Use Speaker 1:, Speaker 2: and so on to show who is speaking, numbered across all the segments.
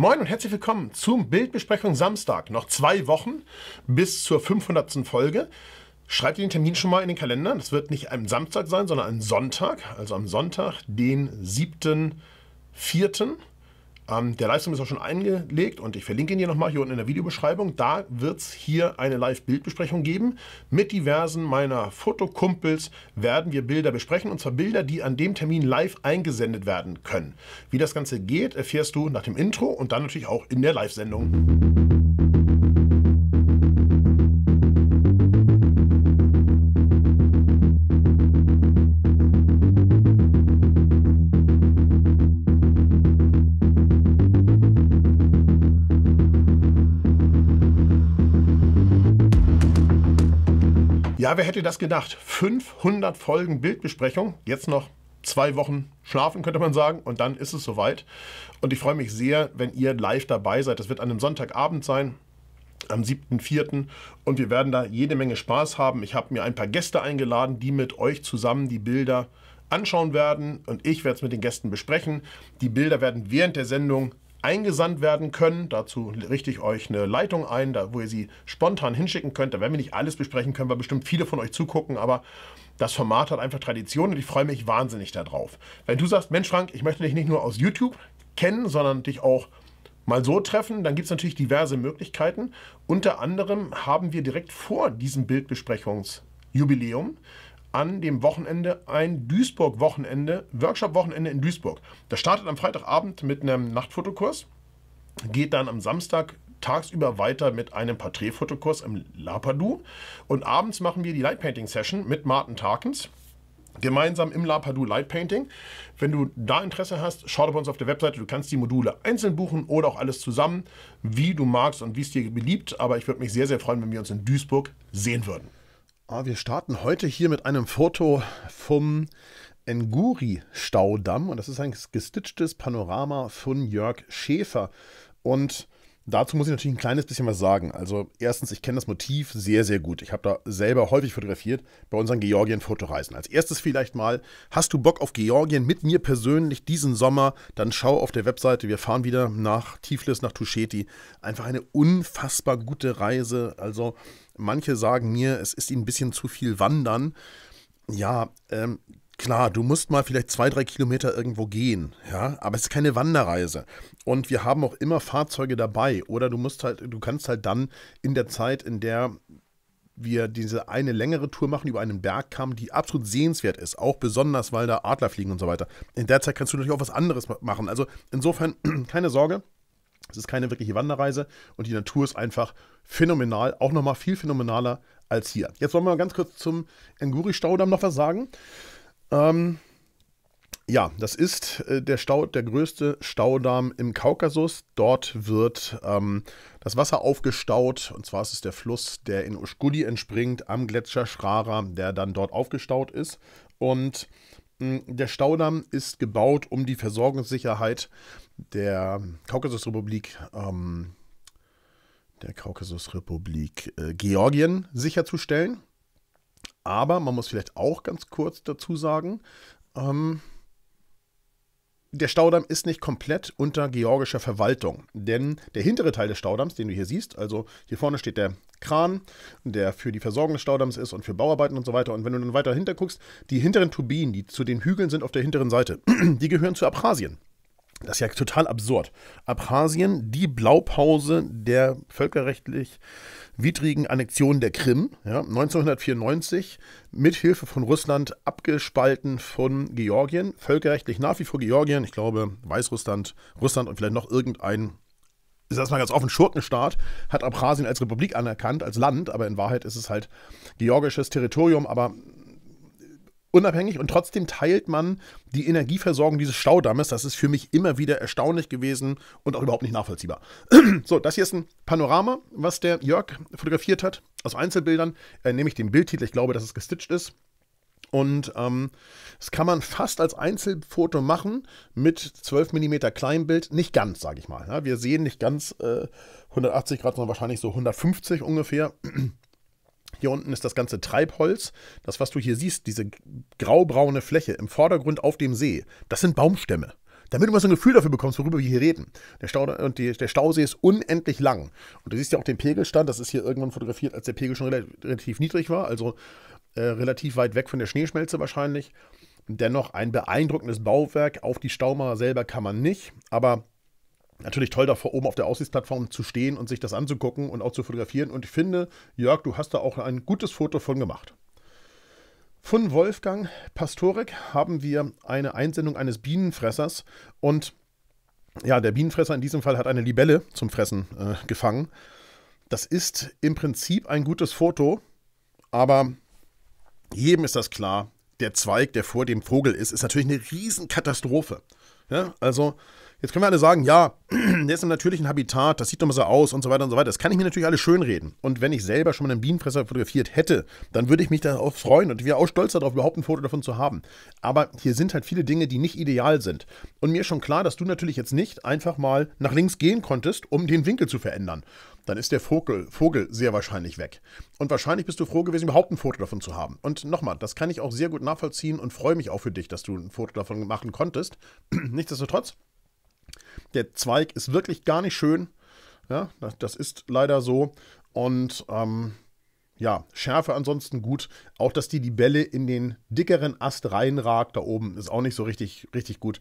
Speaker 1: Moin und herzlich willkommen zum Bildbesprechung Samstag. Noch zwei Wochen bis zur 500. Folge. Schreibt den Termin schon mal in den Kalender. Das wird nicht am Samstag sein, sondern am Sonntag. Also am Sonntag, den 7.4. Ähm, der Livestream ist auch schon eingelegt und ich verlinke ihn hier nochmal hier unten in der Videobeschreibung. Da wird es hier eine Live-Bildbesprechung geben. Mit diversen meiner Fotokumpels werden wir Bilder besprechen und zwar Bilder, die an dem Termin live eingesendet werden können. Wie das Ganze geht, erfährst du nach dem Intro und dann natürlich auch in der Live-Sendung. Ja, wer hätte das gedacht? 500 Folgen Bildbesprechung, jetzt noch zwei Wochen schlafen, könnte man sagen, und dann ist es soweit. Und ich freue mich sehr, wenn ihr live dabei seid. Das wird an einem Sonntagabend sein am 7.4. und wir werden da jede Menge Spaß haben. Ich habe mir ein paar Gäste eingeladen, die mit euch zusammen die Bilder anschauen werden und ich werde es mit den Gästen besprechen. Die Bilder werden während der Sendung eingesandt werden können. Dazu richte ich euch eine Leitung ein, da, wo ihr sie spontan hinschicken könnt. Da werden wir nicht alles besprechen können, weil bestimmt viele von euch zugucken, aber das Format hat einfach Tradition und ich freue mich wahnsinnig darauf. Wenn du sagst, Mensch Frank, ich möchte dich nicht nur aus YouTube kennen, sondern dich auch mal so treffen, dann gibt es natürlich diverse Möglichkeiten. Unter anderem haben wir direkt vor diesem Bildbesprechungsjubiläum an dem Wochenende ein Duisburg-Wochenende, Workshop-Wochenende in Duisburg. Das startet am Freitagabend mit einem Nachtfotokurs, geht dann am Samstag tagsüber weiter mit einem Porträtfotokurs im Lapadu und abends machen wir die Lightpainting-Session mit Martin Tarkens gemeinsam im Lapadu Light Painting. Wenn du da Interesse hast, schau doch bei uns auf der Webseite. Du kannst die Module einzeln buchen oder auch alles zusammen, wie du magst und wie es dir beliebt. Aber ich würde mich sehr, sehr freuen, wenn wir uns in Duisburg sehen würden. Ah, wir starten heute hier mit einem Foto vom Nguri-Staudamm und das ist ein gestitchtes Panorama von Jörg Schäfer. Und Dazu muss ich natürlich ein kleines bisschen was sagen. Also erstens, ich kenne das Motiv sehr, sehr gut. Ich habe da selber häufig fotografiert bei unseren Georgien-Fotoreisen. Als erstes vielleicht mal, hast du Bock auf Georgien mit mir persönlich diesen Sommer? Dann schau auf der Webseite. Wir fahren wieder nach Tiflis, nach Tusheti. Einfach eine unfassbar gute Reise. Also manche sagen mir, es ist ihnen ein bisschen zu viel Wandern. Ja, ähm, Klar, du musst mal vielleicht zwei, drei Kilometer irgendwo gehen, ja, aber es ist keine Wanderreise. Und wir haben auch immer Fahrzeuge dabei. Oder du musst halt, du kannst halt dann in der Zeit, in der wir diese eine längere Tour machen über einen Bergkamm, die absolut sehenswert ist, auch besonders, weil da Adler fliegen und so weiter. In der Zeit kannst du natürlich auch was anderes machen. Also insofern keine Sorge, es ist keine wirkliche Wanderreise und die Natur ist einfach phänomenal, auch nochmal viel phänomenaler als hier. Jetzt wollen wir mal ganz kurz zum Nguri-Staudamm noch was sagen. Ähm, ja, das ist äh, der, Stau, der größte Staudamm im Kaukasus. Dort wird ähm, das Wasser aufgestaut. Und zwar ist es der Fluss, der in Uschgudi entspringt, am Gletscher Schrara, der dann dort aufgestaut ist. Und mh, der Staudamm ist gebaut, um die Versorgungssicherheit der Kaukasusrepublik ähm, der Kaukasusrepublik äh, Georgien sicherzustellen. Aber man muss vielleicht auch ganz kurz dazu sagen, ähm, der Staudamm ist nicht komplett unter georgischer Verwaltung, denn der hintere Teil des Staudamms, den du hier siehst, also hier vorne steht der Kran, der für die Versorgung des Staudamms ist und für Bauarbeiten und so weiter. Und wenn du dann weiter hinter guckst, die hinteren Turbinen, die zu den Hügeln sind auf der hinteren Seite, die gehören zu Abchasien. Das ist ja total absurd. Abchasien, die Blaupause der völkerrechtlich widrigen Annexion der Krim, ja, 1994 mit Hilfe von Russland abgespalten von Georgien, völkerrechtlich nach wie vor Georgien, ich glaube Weißrussland, Russland und vielleicht noch irgendein ist das mal ganz offen, Schurkenstaat, hat Abchasien als Republik anerkannt, als Land, aber in Wahrheit ist es halt georgisches Territorium, aber unabhängig und trotzdem teilt man die Energieversorgung dieses Staudammes. Das ist für mich immer wieder erstaunlich gewesen und auch überhaupt nicht nachvollziehbar. so, das hier ist ein Panorama, was der Jörg fotografiert hat aus Einzelbildern. Äh, nehme ich den Bildtitel, ich glaube, dass es gestitcht ist. Und ähm, das kann man fast als Einzelfoto machen mit 12 mm Kleinbild. Nicht ganz, sage ich mal. Ja, wir sehen nicht ganz äh, 180 Grad, sondern wahrscheinlich so 150 ungefähr. Hier unten ist das ganze Treibholz. Das, was du hier siehst, diese graubraune Fläche im Vordergrund auf dem See, das sind Baumstämme. Damit du mal so ein Gefühl dafür bekommst, worüber wir hier reden. Der, Stau, und die, der Stausee ist unendlich lang. Und du siehst ja auch den Pegelstand. Das ist hier irgendwann fotografiert, als der Pegel schon relativ niedrig war. Also äh, relativ weit weg von der Schneeschmelze wahrscheinlich. Dennoch ein beeindruckendes Bauwerk. Auf die Staumauer selber kann man nicht. Aber natürlich toll, da oben auf der Aussichtsplattform zu stehen und sich das anzugucken und auch zu fotografieren. Und ich finde, Jörg, du hast da auch ein gutes Foto von gemacht. Von Wolfgang Pastorek haben wir eine Einsendung eines Bienenfressers und ja, der Bienenfresser in diesem Fall hat eine Libelle zum Fressen äh, gefangen. Das ist im Prinzip ein gutes Foto, aber jedem ist das klar, der Zweig, der vor dem Vogel ist, ist natürlich eine Riesenkatastrophe. Ja, also Jetzt können wir alle sagen, ja, der ist im natürlichen Habitat, das sieht doch mal so aus und so weiter und so weiter. Das kann ich mir natürlich alles schönreden. Und wenn ich selber schon mal einen Bienenfresser fotografiert hätte, dann würde ich mich darauf freuen und wäre auch stolz darauf, überhaupt ein Foto davon zu haben. Aber hier sind halt viele Dinge, die nicht ideal sind. Und mir ist schon klar, dass du natürlich jetzt nicht einfach mal nach links gehen konntest, um den Winkel zu verändern. Dann ist der Vogel, Vogel sehr wahrscheinlich weg. Und wahrscheinlich bist du froh gewesen, überhaupt ein Foto davon zu haben. Und nochmal, das kann ich auch sehr gut nachvollziehen und freue mich auch für dich, dass du ein Foto davon machen konntest. Nichtsdestotrotz, der Zweig ist wirklich gar nicht schön. Ja, das ist leider so. Und ähm, ja, Schärfe ansonsten gut. Auch, dass die die Bälle in den dickeren Ast reinragt, da oben, ist auch nicht so richtig, richtig gut.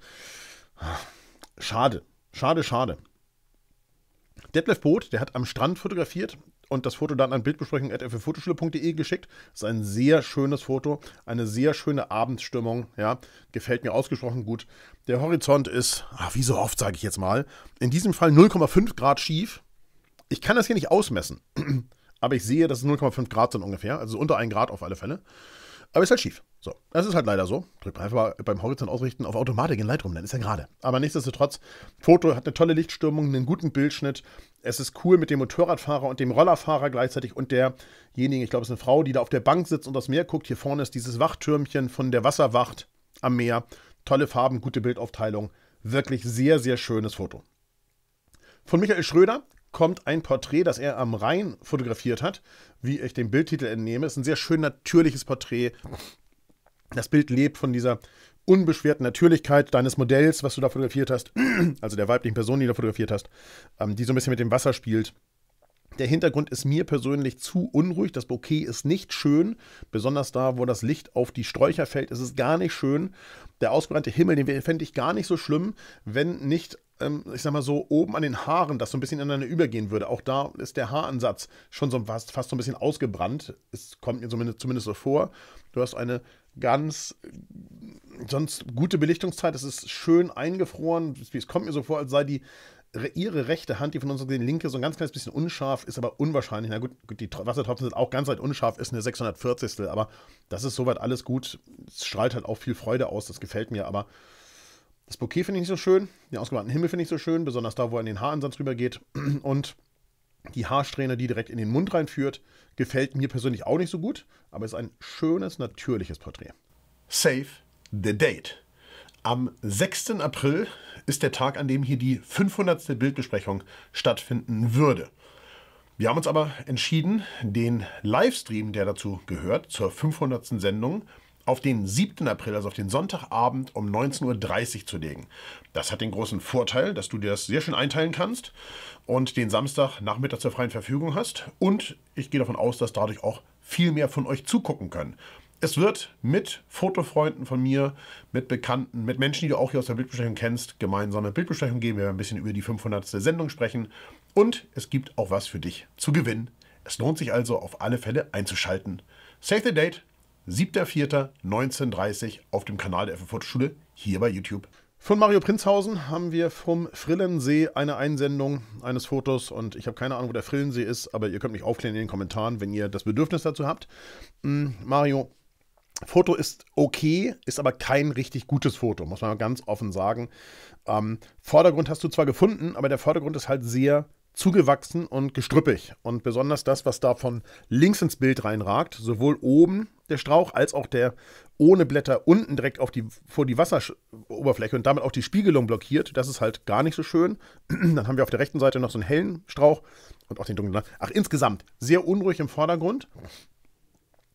Speaker 1: Schade, schade, schade. Detlef Boot, der hat am Strand fotografiert und das Foto dann an bildbesprechung.fffotoschule.de geschickt. Das ist ein sehr schönes Foto, eine sehr schöne Abendstimmung, ja, gefällt mir ausgesprochen gut. Der Horizont ist, ach, wie so oft sage ich jetzt mal, in diesem Fall 0,5 Grad schief. Ich kann das hier nicht ausmessen, aber ich sehe, dass es 0,5 Grad sind ungefähr, also unter 1 Grad auf alle Fälle. Aber ist halt schief. So, das ist halt leider so. Drückt einfach mal beim Horizont ausrichten auf Automatik in Lightroom, dann ist er gerade. Aber nichtsdestotrotz, Foto hat eine tolle Lichtstürmung, einen guten Bildschnitt. Es ist cool mit dem Motorradfahrer und dem Rollerfahrer gleichzeitig und derjenigen, ich glaube, es ist eine Frau, die da auf der Bank sitzt und das Meer guckt. Hier vorne ist dieses Wachtürmchen von der Wasserwacht am Meer. Tolle Farben, gute Bildaufteilung. Wirklich sehr, sehr schönes Foto. Von Michael Schröder kommt ein Porträt, das er am Rhein fotografiert hat, wie ich den Bildtitel entnehme. Es ist ein sehr schön natürliches Porträt. Das Bild lebt von dieser unbeschwerten Natürlichkeit deines Modells, was du da fotografiert hast, also der weiblichen Person, die du da fotografiert hast, ähm, die so ein bisschen mit dem Wasser spielt. Der Hintergrund ist mir persönlich zu unruhig. Das Bouquet ist nicht schön. Besonders da, wo das Licht auf die Sträucher fällt, ist es gar nicht schön. Der ausgebrannte Himmel, den fände ich gar nicht so schlimm, wenn nicht ähm, ich sag mal so, oben an den Haaren, das so ein bisschen ineinander übergehen würde. Auch da ist der Haaransatz schon so fast, fast so ein bisschen ausgebrannt. Es kommt mir zumindest, zumindest so vor. Du hast eine ganz sonst gute Belichtungszeit. Es ist schön eingefroren. Es kommt mir so vor, als sei die ihre rechte Hand, die von uns gesehen linke, so ein ganz kleines bisschen unscharf, ist aber unwahrscheinlich. Na gut, die Wassertropfen sind auch ganz weit unscharf, ist eine 640. Aber das ist soweit alles gut. Es strahlt halt auch viel Freude aus, das gefällt mir. Aber das Bouquet finde ich nicht so schön, den ausgewandten Himmel finde ich so schön, besonders da, wo er in den Haaransatz rübergeht. Und die Haarsträhne, die direkt in den Mund reinführt, gefällt mir persönlich auch nicht so gut, aber ist ein schönes, natürliches Porträt. Save the date. Am 6. April ist der Tag, an dem hier die 500. Bildbesprechung stattfinden würde. Wir haben uns aber entschieden, den Livestream, der dazu gehört, zur 500. Sendung, auf den 7. April, also auf den Sonntagabend um 19.30 Uhr zu legen. Das hat den großen Vorteil, dass du dir das sehr schön einteilen kannst und den Samstagnachmittag zur freien Verfügung hast. Und ich gehe davon aus, dass dadurch auch viel mehr von euch zugucken können. Es wird mit Fotofreunden von mir, mit Bekannten, mit Menschen, die du auch hier aus der Bildbesprechung kennst, gemeinsame Bildbesprechung geben. Wir werden ein bisschen über die 500. Sendung sprechen. Und es gibt auch was für dich zu gewinnen. Es lohnt sich also auf alle Fälle einzuschalten. Save the date, 7.4.1930 auf dem Kanal der FF Schule hier bei YouTube. Von Mario Prinzhausen haben wir vom Frillensee eine Einsendung eines Fotos und ich habe keine Ahnung, wo der Frillensee ist, aber ihr könnt mich aufklären in den Kommentaren, wenn ihr das Bedürfnis dazu habt. Hm, Mario, Foto ist okay, ist aber kein richtig gutes Foto, muss man ganz offen sagen. Ähm, Vordergrund hast du zwar gefunden, aber der Vordergrund ist halt sehr zugewachsen und gestrüppig. Und besonders das, was da von links ins Bild reinragt, sowohl oben der Strauch als auch der ohne Blätter unten direkt auf die, vor die Wasseroberfläche und damit auch die Spiegelung blockiert. Das ist halt gar nicht so schön. Dann haben wir auf der rechten Seite noch so einen hellen Strauch und auch den dunklen. Ach, insgesamt sehr unruhig im Vordergrund.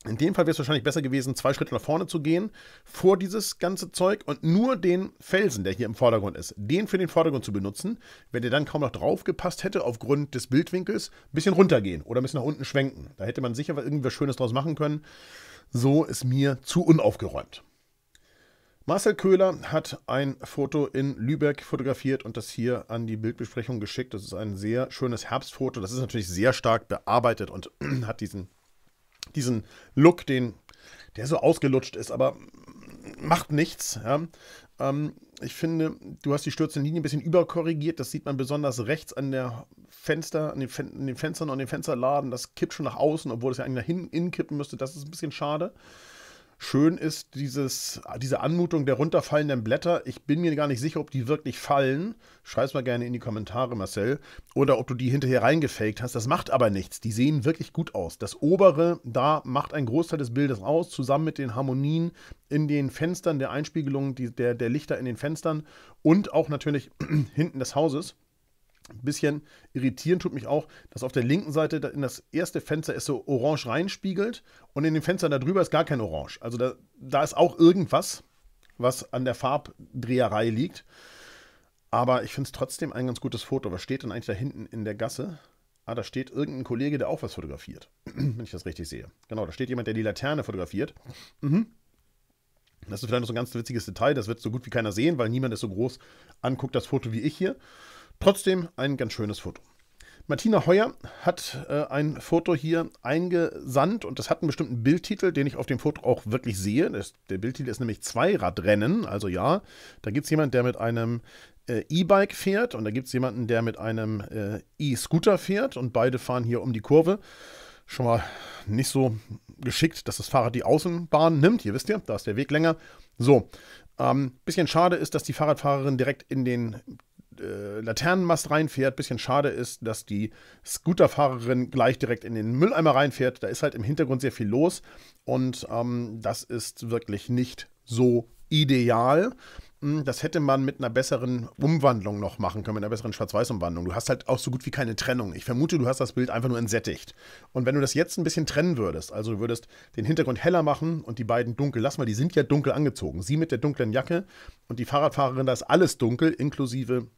Speaker 1: In dem Fall wäre es wahrscheinlich besser gewesen, zwei Schritte nach vorne zu gehen, vor dieses ganze Zeug und nur den Felsen, der hier im Vordergrund ist, den für den Vordergrund zu benutzen. Wenn der dann kaum noch drauf gepasst hätte, aufgrund des Bildwinkels, ein bisschen runtergehen oder ein bisschen nach unten schwenken. Da hätte man sicher irgendwas Schönes draus machen können. So ist mir zu unaufgeräumt. Marcel Köhler hat ein Foto in Lübeck fotografiert und das hier an die Bildbesprechung geschickt. Das ist ein sehr schönes Herbstfoto. Das ist natürlich sehr stark bearbeitet und hat diesen diesen Look, den, der so ausgelutscht ist, aber macht nichts. Ja. Ähm, ich finde, du hast die stürzende Linie ein bisschen überkorrigiert. Das sieht man besonders rechts an der Fenster, an den, Fen an den Fenstern und den Fensterladen. Das kippt schon nach außen, obwohl es ja eigentlich nach hinten kippen müsste. Das ist ein bisschen schade. Schön ist dieses, diese Anmutung der runterfallenden Blätter. Ich bin mir gar nicht sicher, ob die wirklich fallen. Schreib es mal gerne in die Kommentare, Marcel. Oder ob du die hinterher reingefaked hast. Das macht aber nichts. Die sehen wirklich gut aus. Das obere da macht einen Großteil des Bildes aus, zusammen mit den Harmonien in den Fenstern, der Einspiegelung die, der, der Lichter in den Fenstern und auch natürlich hinten des Hauses. Ein bisschen irritierend tut mich auch, dass auf der linken Seite in das erste Fenster ist so orange reinspiegelt und in den Fenstern darüber ist gar kein Orange. Also da, da ist auch irgendwas, was an der Farbdreherei liegt. Aber ich finde es trotzdem ein ganz gutes Foto. Was steht denn eigentlich da hinten in der Gasse? Ah, da steht irgendein Kollege, der auch was fotografiert, wenn ich das richtig sehe. Genau, da steht jemand, der die Laterne fotografiert. Mhm. Das ist vielleicht noch so ein ganz witziges Detail, das wird so gut wie keiner sehen, weil niemand es so groß anguckt, das Foto wie ich hier. Trotzdem ein ganz schönes Foto. Martina Heuer hat äh, ein Foto hier eingesandt und das hat einen bestimmten Bildtitel, den ich auf dem Foto auch wirklich sehe. Das, der Bildtitel ist nämlich Zweiradrennen. Also ja, da gibt es jemanden, der mit einem äh, E-Bike fährt und da gibt es jemanden, der mit einem äh, E-Scooter fährt und beide fahren hier um die Kurve. Schon mal nicht so geschickt, dass das Fahrrad die Außenbahn nimmt. Hier wisst ihr, da ist der Weg länger. So, ähm, bisschen schade ist, dass die Fahrradfahrerin direkt in den äh, Laternenmast reinfährt. Bisschen schade ist, dass die Scooterfahrerin gleich direkt in den Mülleimer reinfährt. Da ist halt im Hintergrund sehr viel los und ähm, das ist wirklich nicht so ideal. Hm, das hätte man mit einer besseren Umwandlung noch machen können, mit einer besseren Schwarz-Weiß-Umwandlung. Du hast halt auch so gut wie keine Trennung. Ich vermute, du hast das Bild einfach nur entsättigt. Und wenn du das jetzt ein bisschen trennen würdest, also du würdest den Hintergrund heller machen und die beiden dunkel, lass mal, die sind ja dunkel angezogen. Sie mit der dunklen Jacke und die Fahrradfahrerin, da ist alles dunkel, inklusive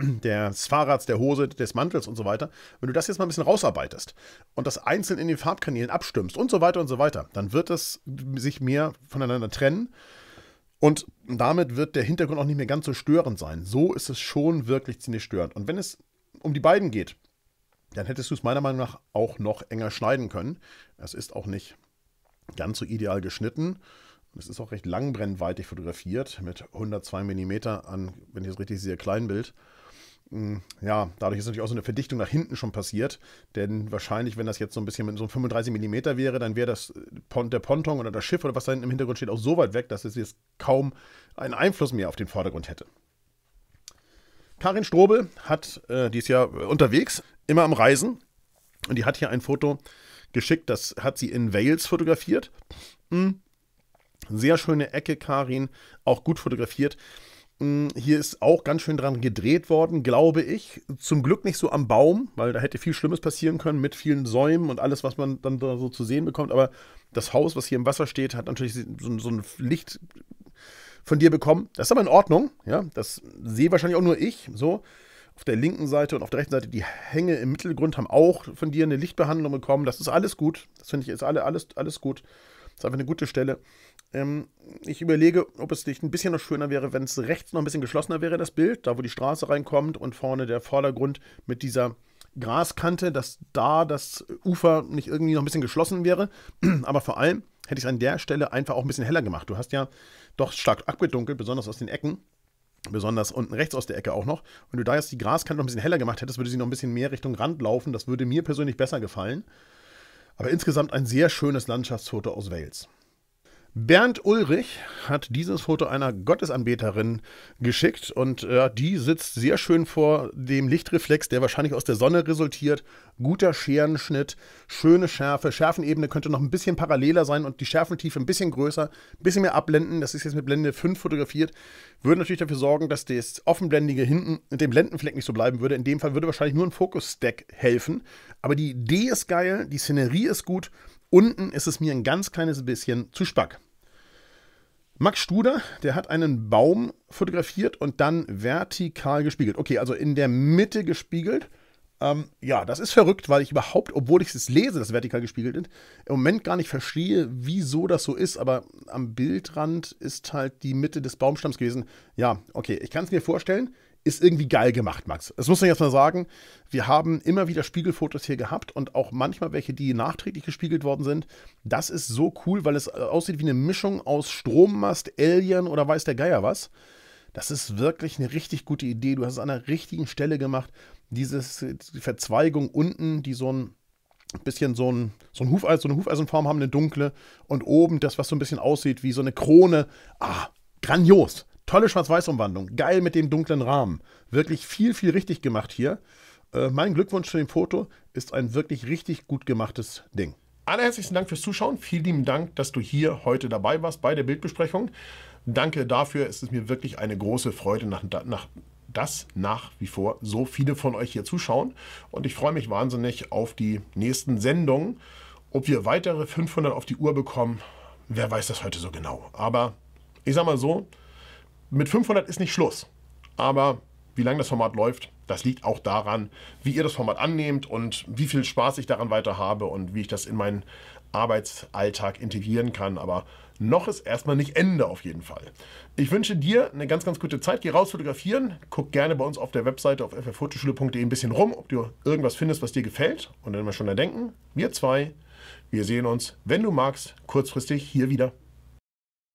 Speaker 1: des Fahrrads, der Hose, des Mantels und so weiter, wenn du das jetzt mal ein bisschen rausarbeitest und das einzeln in den Farbkanälen abstimmst und so weiter und so weiter, dann wird das sich mehr voneinander trennen und damit wird der Hintergrund auch nicht mehr ganz so störend sein. So ist es schon wirklich ziemlich störend. Und wenn es um die beiden geht, dann hättest du es meiner Meinung nach auch noch enger schneiden können. Es ist auch nicht ganz so ideal geschnitten. Es ist auch recht langbrennweitig fotografiert mit 102 mm an, wenn ich es richtig sehe, Kleinbild. Hm, ja, dadurch ist natürlich auch so eine Verdichtung nach hinten schon passiert. Denn wahrscheinlich, wenn das jetzt so ein bisschen mit so 35 mm wäre, dann wäre das äh, der Ponton oder das Schiff oder was da hinten im Hintergrund steht, auch so weit weg, dass es jetzt kaum einen Einfluss mehr auf den Vordergrund hätte. Karin Strobel hat, äh, die ist ja äh, unterwegs, immer am Reisen. Und die hat hier ein Foto geschickt, das hat sie in Wales fotografiert. Hm. Sehr schöne Ecke, Karin, auch gut fotografiert. Hm, hier ist auch ganz schön dran gedreht worden, glaube ich. Zum Glück nicht so am Baum, weil da hätte viel Schlimmes passieren können mit vielen Säumen und alles, was man dann da so zu sehen bekommt. Aber das Haus, was hier im Wasser steht, hat natürlich so, so ein Licht von dir bekommen. Das ist aber in Ordnung. Ja? Das sehe wahrscheinlich auch nur ich. So auf der linken Seite und auf der rechten Seite die Hänge im Mittelgrund haben auch von dir eine Lichtbehandlung bekommen. Das ist alles gut. Das finde ich ist alle, alles, alles gut. Das ist einfach eine gute Stelle. Ähm, ich überlege, ob es nicht ein bisschen noch schöner wäre, wenn es rechts noch ein bisschen geschlossener wäre, das Bild, da wo die Straße reinkommt und vorne der Vordergrund mit dieser Graskante, dass da das Ufer nicht irgendwie noch ein bisschen geschlossen wäre. Aber vor allem hätte ich es an der Stelle einfach auch ein bisschen heller gemacht. Du hast ja doch stark abgedunkelt, besonders aus den Ecken. Besonders unten rechts aus der Ecke auch noch. Wenn du da jetzt die Graskante noch ein bisschen heller gemacht hättest, würde sie noch ein bisschen mehr Richtung Rand laufen. Das würde mir persönlich besser gefallen. Aber insgesamt ein sehr schönes Landschaftsfoto aus Wales. Bernd Ulrich hat dieses Foto einer Gottesanbeterin geschickt und äh, die sitzt sehr schön vor dem Lichtreflex, der wahrscheinlich aus der Sonne resultiert. Guter Scherenschnitt, schöne Schärfe. Schärfenebene könnte noch ein bisschen paralleler sein und die Schärfentiefe ein bisschen größer, ein bisschen mehr abblenden. Das ist jetzt mit Blende 5 fotografiert. Würde natürlich dafür sorgen, dass das Offenblendige hinten mit dem Blendenfleck nicht so bleiben würde. In dem Fall würde wahrscheinlich nur ein Fokus-Stack helfen. Aber die Idee ist geil, die Szenerie ist gut. Unten ist es mir ein ganz kleines bisschen zu spack. Max Studer, der hat einen Baum fotografiert und dann vertikal gespiegelt. Okay, also in der Mitte gespiegelt. Ähm, ja, das ist verrückt, weil ich überhaupt, obwohl ich es lese, dass vertikal gespiegelt ist, im Moment gar nicht verstehe, wieso das so ist. Aber am Bildrand ist halt die Mitte des Baumstamms gewesen. Ja, okay, ich kann es mir vorstellen ist irgendwie geil gemacht, Max. Das muss man jetzt mal sagen. Wir haben immer wieder Spiegelfotos hier gehabt und auch manchmal welche, die nachträglich gespiegelt worden sind. Das ist so cool, weil es aussieht wie eine Mischung aus Strommast, Alien oder weiß der Geier was. Das ist wirklich eine richtig gute Idee. Du hast es an der richtigen Stelle gemacht. Diese die Verzweigung unten, die so ein bisschen so ein, so ein Hufeis, so eine Hufeisenform haben, eine dunkle. Und oben das, was so ein bisschen aussieht wie so eine Krone. Ah, grandios. Tolle Schwarz-Weiß-Umwandlung. Geil mit dem dunklen Rahmen. Wirklich viel, viel richtig gemacht hier. Äh, mein Glückwunsch zu dem Foto. Ist ein wirklich richtig gut gemachtes Ding. Allerherzlichen Dank fürs Zuschauen. Vielen lieben Dank, dass du hier heute dabei warst bei der Bildbesprechung. Danke dafür. Es ist mir wirklich eine große Freude, nach, nach, dass nach wie vor so viele von euch hier zuschauen. Und ich freue mich wahnsinnig auf die nächsten Sendungen. Ob wir weitere 500 auf die Uhr bekommen, wer weiß das heute so genau. Aber ich sag mal so, mit 500 ist nicht Schluss, aber wie lange das Format läuft, das liegt auch daran, wie ihr das Format annehmt und wie viel Spaß ich daran weiter habe und wie ich das in meinen Arbeitsalltag integrieren kann. Aber noch ist erstmal nicht Ende auf jeden Fall. Ich wünsche dir eine ganz, ganz gute Zeit. Geh raus fotografieren. Guck gerne bei uns auf der Webseite auf ffotoschule.de ein bisschen rum, ob du irgendwas findest, was dir gefällt. Und dann mal schon da denken, wir zwei, wir sehen uns, wenn du magst, kurzfristig hier wieder.